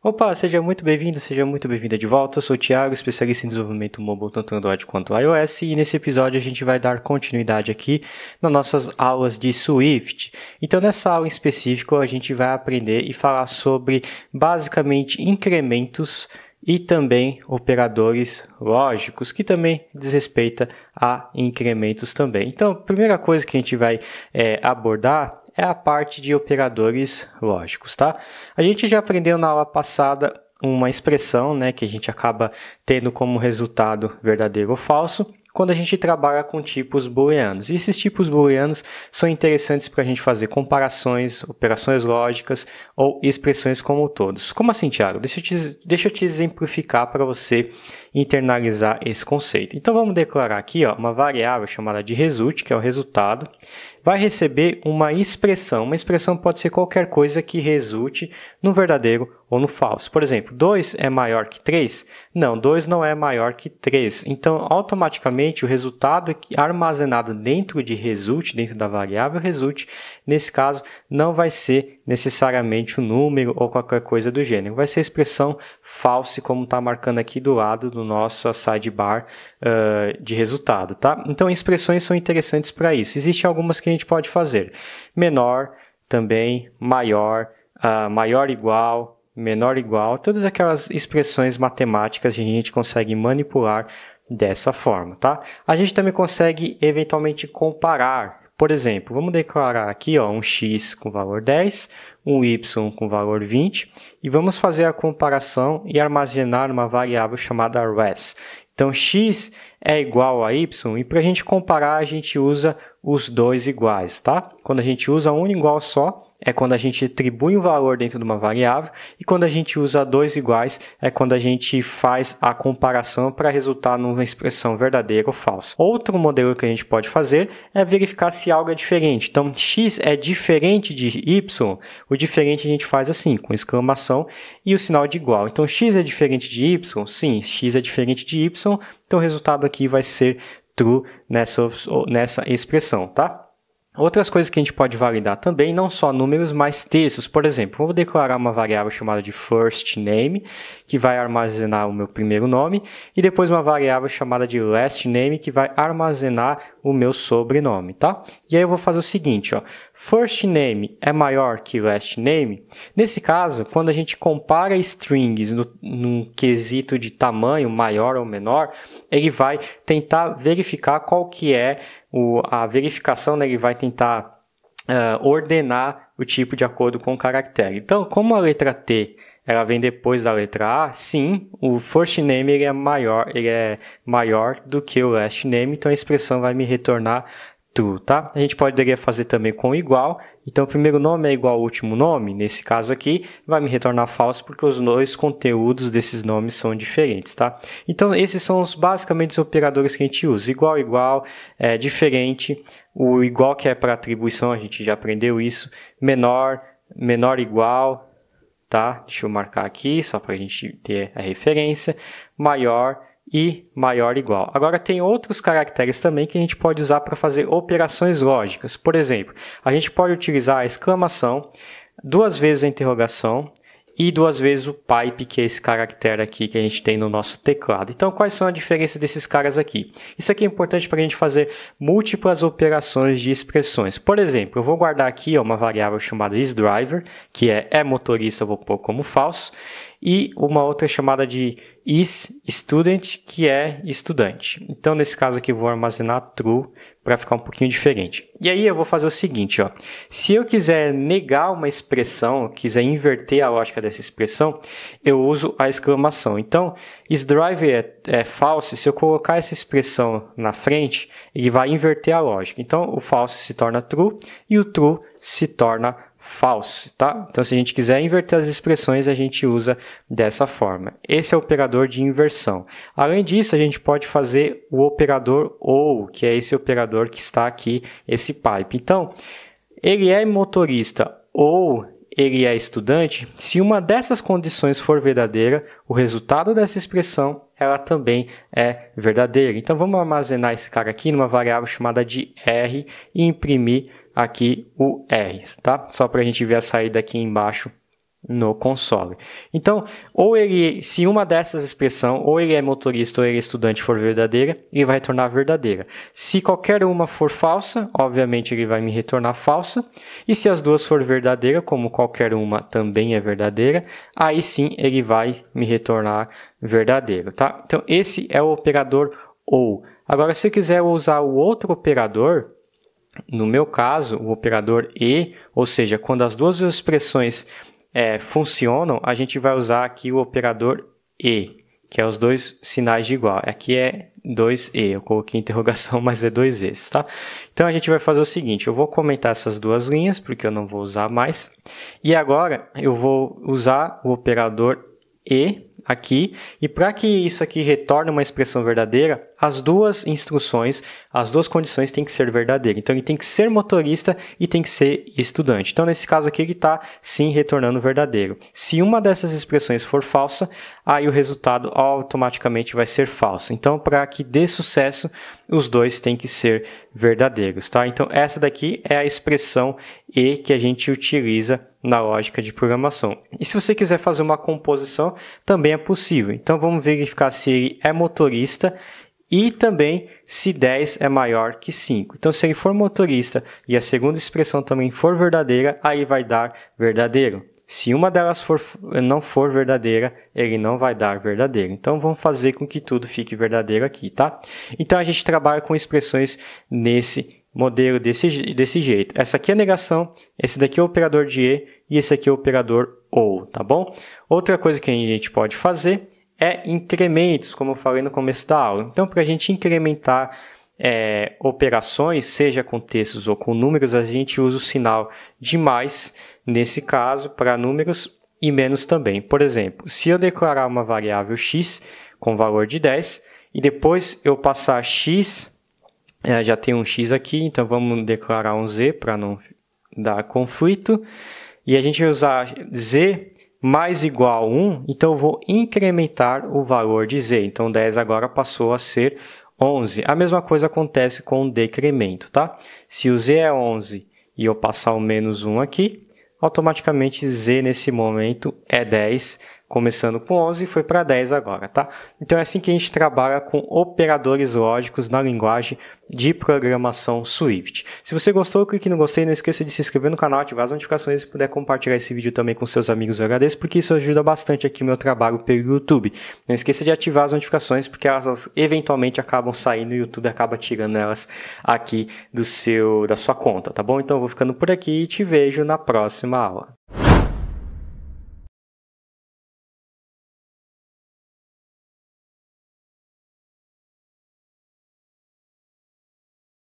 Opa, seja muito bem-vindo, seja muito bem-vinda de volta. Eu sou o Thiago, especialista em desenvolvimento mobile tanto Android quanto iOS, e nesse episódio a gente vai dar continuidade aqui nas nossas aulas de Swift. Então, nessa aula em específico, a gente vai aprender e falar sobre basicamente incrementos e também operadores lógicos, que também diz respeito a incrementos também. Então, a primeira coisa que a gente vai é, abordar é a parte de operadores lógicos, tá? A gente já aprendeu na aula passada uma expressão, né, que a gente acaba tendo como resultado verdadeiro ou falso, quando a gente trabalha com tipos booleanos. E esses tipos booleanos são interessantes para a gente fazer comparações, operações lógicas ou expressões como todos. Como assim, Tiago? Deixa, eu te, deixa eu te exemplificar para você internalizar esse conceito. Então vamos declarar aqui ó, uma variável chamada de result, que é o resultado, vai receber uma expressão. Uma expressão pode ser qualquer coisa que resulte no verdadeiro ou no falso. Por exemplo, 2 é maior que 3? Não, 2 não é maior que 3. Então, automaticamente, o resultado armazenado dentro de result, dentro da variável result, nesse caso, não vai ser necessariamente o um número ou qualquer coisa do gênero. Vai ser a expressão false, como está marcando aqui do lado do nosso sidebar uh, de resultado. Tá? Então, expressões são interessantes para isso. Existem algumas que a gente gente pode fazer? Menor, também, maior, uh, maior igual, menor igual, todas aquelas expressões matemáticas que a gente consegue manipular dessa forma, tá? A gente também consegue eventualmente comparar. Por exemplo, vamos declarar aqui ó, um x com valor 10, um y com valor 20 e vamos fazer a comparação e armazenar uma variável chamada res. Então, x é igual a y e para a gente comparar a gente usa os dois iguais, tá? Quando a gente usa um igual só, é quando a gente atribui um valor dentro de uma variável, e quando a gente usa dois iguais, é quando a gente faz a comparação para resultar numa expressão verdadeira ou falsa. Outro modelo que a gente pode fazer é verificar se algo é diferente. Então, x é diferente de y, o diferente a gente faz assim, com exclamação e o sinal de igual. Então, x é diferente de y? Sim, x é diferente de y, então o resultado aqui vai ser true nessa, nessa expressão, tá? Outras coisas que a gente pode validar também, não só números, mas textos. Por exemplo, vou declarar uma variável chamada de first name, que vai armazenar o meu primeiro nome, e depois uma variável chamada de last name, que vai armazenar o meu sobrenome, tá? E aí eu vou fazer o seguinte, ó. First name é maior que last name. Nesse caso, quando a gente compara strings no, num quesito de tamanho maior ou menor, ele vai tentar verificar qual que é o, a verificação, né? Ele vai tentar uh, ordenar o tipo de acordo com o caractere. Então, como a letra T ela vem depois da letra A, sim, o first name ele é maior, ele é maior do que o last name, então a expressão vai me retornar true, tá? A gente poderia fazer também com igual, então o primeiro nome é igual ao último nome, nesse caso aqui vai me retornar falso porque os dois conteúdos desses nomes são diferentes, tá? Então esses são os, basicamente os operadores que a gente usa, igual, igual, é, diferente, o igual que é para atribuição, a gente já aprendeu isso, menor, menor igual, tá? Deixa eu marcar aqui, só para a gente ter a referência, maior e maior igual. Agora tem outros caracteres também que a gente pode usar para fazer operações lógicas. Por exemplo, a gente pode utilizar a exclamação, duas vezes a interrogação, e duas vezes o pipe, que é esse caractere aqui que a gente tem no nosso teclado. Então, quais são a diferença desses caras aqui? Isso aqui é importante para a gente fazer múltiplas operações de expressões. Por exemplo, eu vou guardar aqui ó, uma variável chamada isDriver, que é, é motorista, eu vou pôr como falso, e uma outra chamada de isStudent, que é estudante. Então, nesse caso aqui, eu vou armazenar true para ficar um pouquinho diferente. E aí eu vou fazer o seguinte, ó. Se eu quiser negar uma expressão, quiser inverter a lógica dessa expressão, eu uso a exclamação. Então, is drive é, é false, se eu colocar essa expressão na frente, ele vai inverter a lógica. Então, o false se torna true e o true se torna false false, tá? Então, se a gente quiser inverter as expressões, a gente usa dessa forma. Esse é o operador de inversão. Além disso, a gente pode fazer o operador OU, que é esse operador que está aqui, esse pipe. Então, ele é motorista ou ele é estudante, se uma dessas condições for verdadeira, o resultado dessa expressão ela também é verdadeira. Então vamos armazenar esse cara aqui numa variável chamada de R e imprimir aqui o R, tá? Só para a gente ver a saída aqui embaixo no console. Então, ou ele, se uma dessas expressão, ou ele é motorista ou ele é estudante for verdadeira, ele vai retornar verdadeira. Se qualquer uma for falsa, obviamente ele vai me retornar falsa. E se as duas for verdadeira, como qualquer uma também é verdadeira, aí sim ele vai me retornar verdadeiro, tá? Então, esse é o operador ou. Agora, se eu quiser usar o outro operador, no meu caso, o operador e, ou seja, quando as duas expressões é, funcionam, a gente vai usar aqui o operador e, que é os dois sinais de igual. Aqui é 2e, eu coloquei interrogação, mas é 2es, tá? Então a gente vai fazer o seguinte, eu vou comentar essas duas linhas, porque eu não vou usar mais. E agora eu vou usar o operador e aqui, e para que isso aqui retorne uma expressão verdadeira, as duas instruções, as duas condições têm que ser verdadeiras. Então ele tem que ser motorista e tem que ser estudante. Então nesse caso aqui ele está sim retornando verdadeiro. Se uma dessas expressões for falsa, aí o resultado automaticamente vai ser falso. Então para que dê sucesso, os dois têm que ser verdadeiros, tá? Então essa daqui é a expressão e que a gente utiliza na lógica de programação. E se você quiser fazer uma composição, também é possível. Então vamos verificar se ele é motorista e também se 10 é maior que 5. Então, se ele for motorista e a segunda expressão também for verdadeira, aí vai dar verdadeiro. Se uma delas for, não for verdadeira, ele não vai dar verdadeiro. Então vamos fazer com que tudo fique verdadeiro aqui, tá? Então a gente trabalha com expressões nesse modelo desse, desse jeito. Essa aqui é negação, esse daqui é o operador de E e esse aqui é o operador OU, tá bom? Outra coisa que a gente pode fazer é incrementos, como eu falei no começo da aula. Então, para a gente incrementar é, operações, seja com textos ou com números, a gente usa o sinal de mais nesse caso, para números e menos também. Por exemplo, se eu declarar uma variável x com valor de 10 e depois eu passar x, é, já tem um x aqui, então vamos declarar um z para não dar conflito. E a gente vai usar z mais igual a 1, então eu vou incrementar o valor de z. Então 10 agora passou a ser 11. A mesma coisa acontece com o decremento, tá? Se o z é 11 e eu passar o menos 1 aqui, automaticamente Z nesse momento é 10 começando com 11 e foi para 10 agora, tá? Então é assim que a gente trabalha com operadores lógicos na linguagem de programação Swift. Se você gostou, clique no gostei, não esqueça de se inscrever no canal, ativar as notificações e puder compartilhar esse vídeo também com seus amigos, eu agradeço, porque isso ajuda bastante aqui meu trabalho pelo YouTube. Não esqueça de ativar as notificações, porque elas eventualmente acabam saindo e o YouTube acaba tirando elas aqui do seu da sua conta, tá bom? Então eu vou ficando por aqui e te vejo na próxima aula.